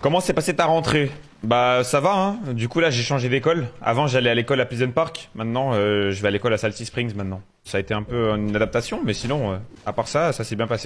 Comment s'est passée ta rentrée Bah ça va, hein. du coup là j'ai changé d'école. Avant j'allais à l'école à Pleasant Park, maintenant euh, je vais à l'école à Salty Springs maintenant. Ça a été un peu une adaptation, mais sinon, euh, à part ça, ça s'est bien passé.